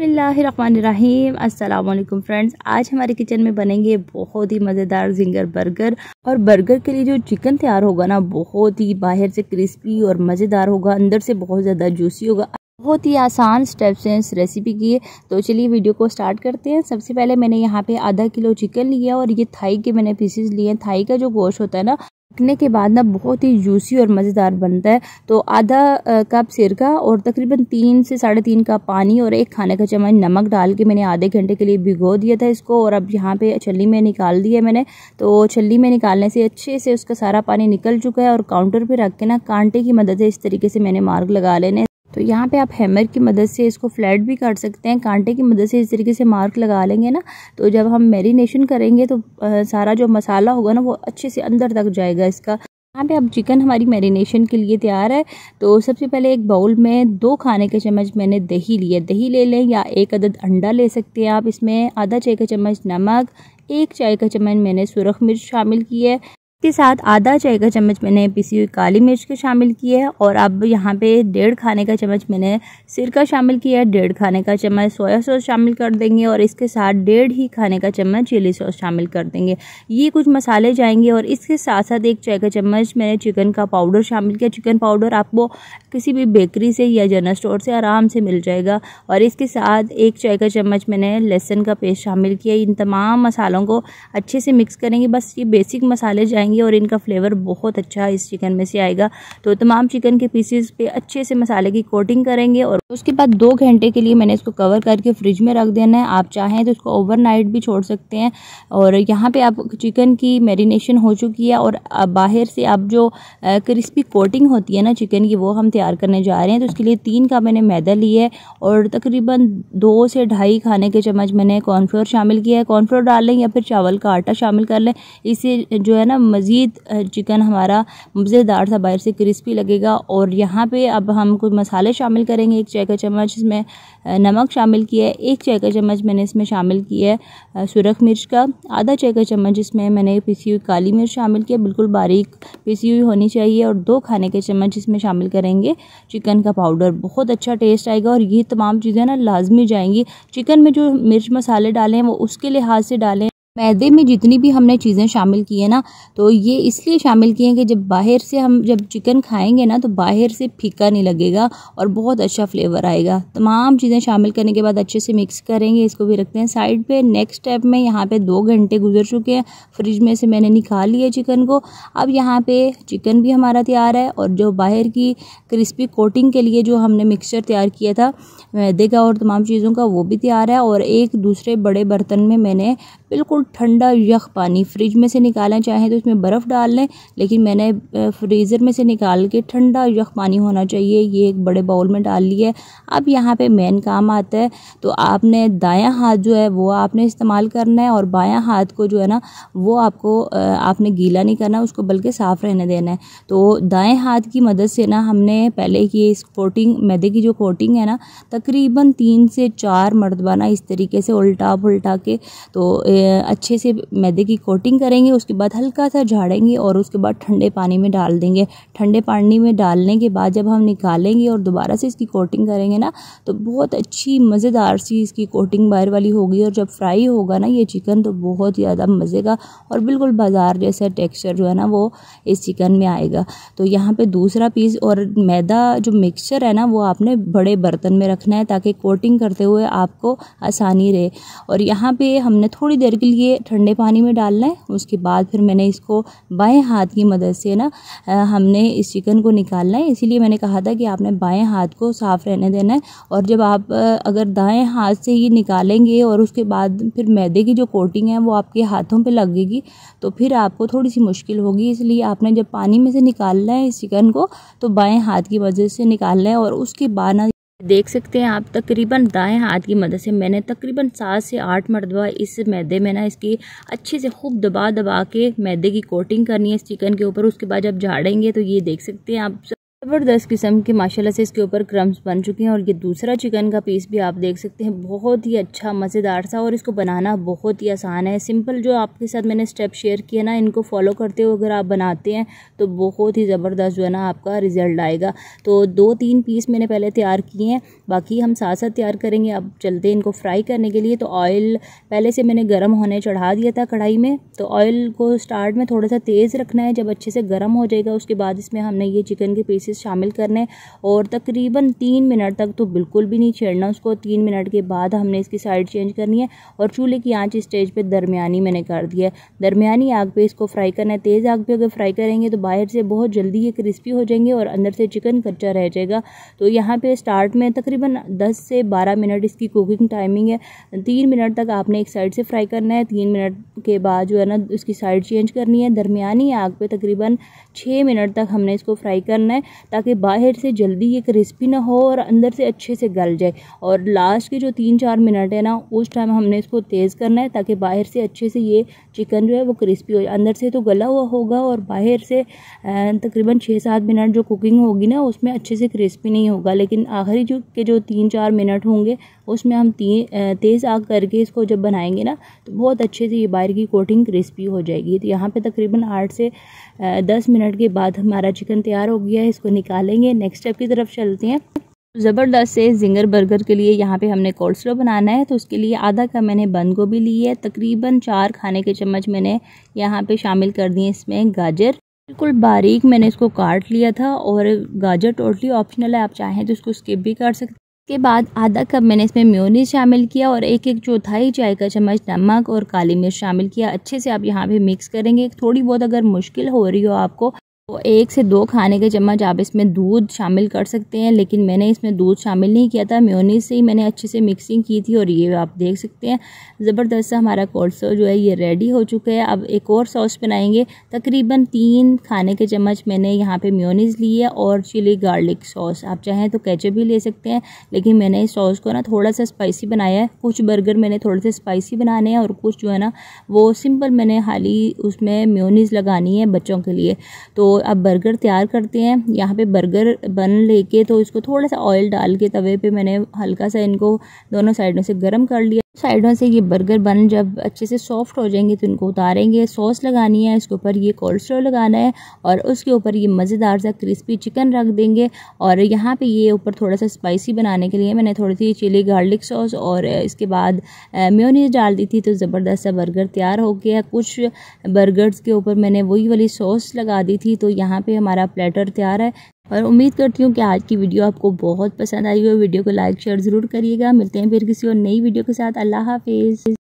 बसमीम अल्लाम फ्रेंड्स आज हमारे किचन में बनेंगे बहुत ही मज़ेदार जिंगर बर्गर और बर्गर के लिए जो चिकन तैयार होगा ना बहुत ही बाहर से क्रिस्पी और मज़ेदार होगा अंदर से बहुत ज़्यादा जूसी होगा बहुत ही आसान स्टेप्स हैं इस रेसिपी की तो चलिए वीडियो को स्टार्ट करते हैं सबसे पहले मैंने यहाँ पे आधा किलो चिकन लिया और ये थाई के मैंने पीसेस लिए हैं थाई का जो गोश्त होता है ना रखने के बाद ना बहुत ही जूसी और मज़ेदार बनता है तो आधा कप सिरका और तकरीबन तीन से साढ़े तीन कप पानी और एक खाने का चम्मच नमक डाल के मैंने आधे घंटे के लिए भिगो दिया था इसको और अब यहाँ पे छली में निकाल दिया मैंने तो छली में निकालने से अच्छे से उसका सारा पानी निकल चुका है और काउंटर पर रख के ना कांटे की मदद से इस तरीके से मैंने मार्ग लगा लेने तो यहाँ पे आप हैमर की मदद से इसको फ्लैट भी कर सकते हैं कांटे की मदद से इस तरीके से मार्क लगा लेंगे ना तो जब हम मैरिनेशन करेंगे तो सारा जो मसाला होगा ना वो अच्छे से अंदर तक जाएगा इसका यहाँ पे अब चिकन हमारी मैरिनेशन के लिए तैयार है तो सबसे पहले एक बाउल में दो खाने के चम्मच मैंने दही लिया दही ले लें या एक अदद अंडा ले सकते हैं आप इसमें आधा चाय का चम्मच नमक एक चाय का चम्मच मैंने सुरख मिर्च शामिल की है के साथ आधा चाय का चम्मच मैंने पीसी हुई काली मिर्च के शामिल की है और अब यहाँ पे डेढ़ खाने का चम्मच मैंने सिरका शामिल किया है डेढ़ खाने का चम्मच सोया सॉस शामिल कर देंगे और इसके साथ डेढ़ ही खाने का चम्मच चिली सॉस शामिल कर देंगे ये कुछ मसाले जाएंगे और इसके साथ साथ एक चाय का चम्मच मैंने चिकन का पाउडर शामिल किया चिकन पाउडर आपको किसी भी बेकरी से या जनरल स्टोर से आराम से मिल जाएगा और इसके साथ एक चाय का चम्मच मैंने लहसुन का पेस्ट शामिल किया इन तमाम मसालों को अच्छे से मिक्स करेंगे बस ये बेसिक मसाले जाएंगे जाएंगे और इनका फ्लेवर बहुत अच्छा इस चिकन में से आएगा तो तमाम चिकन के पीसेस पे अच्छे से मसाले की कोटिंग करेंगे और उसके बाद दो घंटे के लिए मैंने इसको कवर करके फ्रिज में रख देना है आप चाहें तो इसको ओवरनाइट भी छोड़ सकते हैं और यहाँ पे आप चिकन की मेरीनेशन हो चुकी है और बाहर से आप जो क्रिस्पी कोटिंग होती है ना चिकन की वो हम तैयार करने जा रहे हैं तो उसके लिए तीन का मैंने मैदा लिया है और तकरीबन दो से ढाई खाने के चम्मच मैंने कॉर्नफ्लोर शामिल किया है कॉर्नफ्लोर डाल लें या फिर चावल का आटा शामिल कर लें इससे जो है ना मज़ीद चिकन हमारा मज़ेदार सा बाहर से क्रिस्पी लगेगा और यहाँ पे अब हम कुछ मसाले शामिल करेंगे एक चाय का चम्मच इसमें नमक शामिल किया है एक चाय का चम्मच मैंने इसमें शामिल किया है सुरख मिर्च का आधा चाय का चम्मच इसमें मैंने पिसी हुई काली मिर्च शामिल किया बिल्कुल बारीक पिसी हुई होनी चाहिए और दो खाने के चम्मच इसमें शामिल करेंगे चिकन का पाउडर बहुत अच्छा टेस्ट आएगा और ये तमाम चीज़ें ना लाजमी जाएंगी चिकन में जो मिर्च मसाले डालें वो उसके लिहाज से डालें मैदे में जितनी भी हमने चीज़ें शामिल की है ना तो ये इसलिए शामिल किए हैं कि जब बाहर से हम जब चिकन खाएंगे ना तो बाहर से फीका नहीं लगेगा और बहुत अच्छा फ्लेवर आएगा तमाम चीज़ें शामिल करने के बाद अच्छे से मिक्स करेंगे इसको भी रखते हैं साइड पे नेक्स्ट स्टेप में यहाँ पे दो घंटे गुजर चुके हैं फ्रिज में से मैंने निकाल लिया चिकन को अब यहाँ पर चिकन भी हमारा तैयार है और जो बाहर की क्रिस्पी कोटिंग के लिए जो हमने मिक्सचर तैयार किया था मैदे का और तमाम चीज़ों का वो भी तैयार है और एक दूसरे बड़े बर्तन में मैंने बिल्कुल ठंडा यख पानी फ्रिज में से निकालना चाहें तो इसमें बर्फ़ डाल लें लेकिन मैंने फ्रीज़र में से निकाल के ठंडा यख पानी होना चाहिए ये एक बड़े बाउल में डाल लिया है अब यहाँ पे मेन काम आता है तो आपने दायां हाथ जो है वो आपने इस्तेमाल करना है और बायां हाथ को जो है ना वो आपको आपने गीला नहीं करना उसको बल्कि साफ़ रहने देना है तो दाएँ हाथ की मदद से ना हमने पहले की इस कोटिंग मैदे की जो कोटिंग है ना तकरीबन तीन से चार मरतबा ना इस तरीके से उल्टा पुलटा के तो अच्छे से मैदे की कोटिंग करेंगे उसके बाद हल्का सा झाड़ेंगे और उसके बाद ठंडे पानी में डाल देंगे ठंडे पानी में डालने के बाद जब हम निकालेंगे और दोबारा से इसकी कोटिंग करेंगे ना तो बहुत अच्छी मज़ेदार सी इसकी कोटिंग बाहर वाली होगी और जब फ्राई होगा ना ये चिकन तो बहुत ज़्यादा मज़े का और बिल्कुल बाजार जैसा टेक्स्चर जो है ना वो इस चिकन में आएगा तो यहाँ पर दूसरा पीस और मैदा जो मिक्सचर है ना वो आपने बड़े बर्तन में रखना है ताकि कोटिंग करते हुए आपको आसानी रहे और यहाँ पर हमने थोड़ी देर के लिए ये ठंडे पानी में डालना है उसके बाद फिर मैंने इसको बाएं हाथ की मदद से ना हमने इस चिकन को निकालना है इसीलिए मैंने कहा था कि आपने बाएं हाथ को साफ़ रहने देना है और जब आप अगर दाएं हाथ से ही निकालेंगे और उसके बाद फिर मैदे की जो कोटिंग है वो आपके हाथों पर लगेगी तो फिर आपको थोड़ी सी मुश्किल होगी इसलिए आपने जब पानी में से निकालना है इस चिकन को तो बाएँ हाथ की मदद से निकालना है और उसके बाद ना देख सकते हैं आप तकरीबन दाएं हाथ की मदद से मैंने तकरीबन सात से आठ मरतबा इस मैदे में ना इसकी अच्छे से खूब दबा दबा के मैदे की कोटिंग करनी है इस चिकन के ऊपर उसके बाद जब झाड़ेंगे तो ये देख सकते हैं आप ज़बरदस्त किस्म के माशाल्लाह से इसके ऊपर क्रम्स बन चुके हैं और ये दूसरा चिकन का पीस भी आप देख सकते हैं बहुत ही अच्छा मज़ेदार सा और इसको बनाना बहुत ही आसान है सिंपल जो आपके साथ मैंने स्टेप शेयर किए ना इनको फॉलो करते हुए अगर आप बनाते हैं तो बहुत ही ज़बरदस्त जो है ना आपका रिज़ल्ट आएगा तो दो तीन पीस मैंने पहले तैयार किए हैं बाकी हम साथ साथ तैयार करेंगे अब चलते हैं इनको फ्राई करने के लिए तो ऑयल पहले से मैंने गर्म होने चढ़ा दिया था कढ़ाई में तो ऑयल को स्टार्ट में थोड़ा सा तेज़ रखना है जब अच्छे से गर्म हो जाएगा उसके बाद इसमें हमने ये चिकन के पीसेस स्पाइसेस शामिल करने और तकरीबन तीन मिनट तक तो बिल्कुल भी नहीं छेड़ना उसको तीन मिनट के बाद हमने इसकी साइड चेंज करनी है और चूल्हे की आँच स्टेज पर दरमियानी मैंने कर दिया है दरमियानी आग पर इसको फ्राई करना है तेज़ आग पर अगर फ्राई करेंगे तो बाहर से बहुत जल्दी ये क्रिस्पी हो जाएंगे और अंदर से चिकन कच्चा रह जाएगा तो यहाँ पर स्टार्ट में तकरीबन दस से बारह मिनट इसकी कुकिंग टाइमिंग है तीन मिनट तक आपने एक साइड से फ्राई करना है तीन मिनट के बाद जो है ना उसकी साइड चेंज करनी है दरमियानी आग पे तकरीबन छः मिनट तक हमने इसको फ्राई करना है ताकि बाहर से जल्दी ये क्रिस्पी ना हो और अंदर से अच्छे से गल जाए और लास्ट के जो तीन चार मिनट है ना उस टाइम हमने इसको तेज़ करना है ताकि बाहर से अच्छे से ये चिकन जो है वो क्रिस्पी हो जाए अंदर से तो गला हुआ होगा और बाहर से तकरीबन छः सात मिनट जो कुकिंग होगी ना उसमें अच्छे से क्रिस्पी नहीं होगा लेकिन आखिरी जो के जो तीन चार मिनट होंगे उसमें हम तेज़ आग करके इसको जब बनाएंगे ना तो बहुत अच्छे से ये बाहर की कोटिंग क्रिस्पी हो जाएगी तो यहाँ पे तकरीबन आठ से दस मिनट के बाद हमारा चिकन तैयार हो गया है इसको निकालेंगे नेक्स्ट स्टेप की तरफ चलते हैं ज़बरदस्त से जिंगर बर्गर के लिए यहाँ पे हमने कोल्ड स्लो बनाना है तो उसके लिए आधा कप मैंने बंद गोभी ली है तकरीबन चार खाने के चम्मच मैंने यहाँ पे शामिल कर दिए इसमें गाजर बिल्कुल बारीक मैंने इसको काट लिया था और गाजर टोटली ऑप्शनल है आप चाहें तो इसको स्किप भी कर सकते के बाद आधा कप मैंने इसमें म्योनीस शामिल किया और एक एक चौथाई चाय का चम्मच नमक और काली मिर्च शामिल किया अच्छे से आप यहाँ पे मिक्स करेंगे थोड़ी बहुत अगर मुश्किल हो रही हो आपको तो एक से दो खाने के चम्मच आप इसमें दूध शामिल कर सकते हैं लेकिन मैंने इसमें दूध शामिल नहीं किया था म्योनीस से ही मैंने अच्छे से मिक्सिंग की थी और ये आप देख सकते हैं ज़बरदस्त सा हमारा कोल्सो जो है ये रेडी हो चुका है अब एक और सॉस बनाएंगे तकरीबन तीन खाने के चम्मच मैंने यहाँ पे म्योनीस ली है और चिली गार्लिक सॉस आप चाहें तो कैचअप भी ले सकते हैं लेकिन मैंने इस सॉस को ना थोड़ा सा स्पाइसी बनाया है कुछ बर्गर मैंने थोड़े से स्पाइसी बनाने हैं और कुछ जो है ना वो सिंपल मैंने हाली उसमें म्योनीस लगानी है बच्चों के लिए तो अब बर्गर तैयार करते हैं यहाँ पे बर्गर बन लेके तो इसको थोड़ा सा ऑयल डाल के तवे पे मैंने हल्का सा इनको दोनों साइडों से गर्म कर लिया साइडों से ये बर्गर बन जब अच्छे से सॉफ्ट हो जाएंगे तो इनको उतारेंगे सॉस लगानी है इसके ऊपर ये कोल्स्ट्रो लगाना है और उसके ऊपर ये मज़ेदार सा क्रिस्पी चिकन रख देंगे और यहाँ पे ये ऊपर थोड़ा सा स्पाइसी बनाने के लिए मैंने थोड़ी सी चिली गार्लिक सॉस और इसके बाद म्योनीज डाल दी थी तो ज़बरदस्त सा बर्गर तैयार हो गया कुछ बर्गर्स के ऊपर मैंने वही वाली सॉस लगा दी थी तो तो यहाँ पे हमारा प्लेटर तैयार है और उम्मीद करती हूँ कि आज की वीडियो आपको बहुत पसंद आई हो वीडियो को लाइक शेयर ज़रूर करिएगा मिलते हैं फिर किसी और नई वीडियो के साथ अल्लाह हाफिज़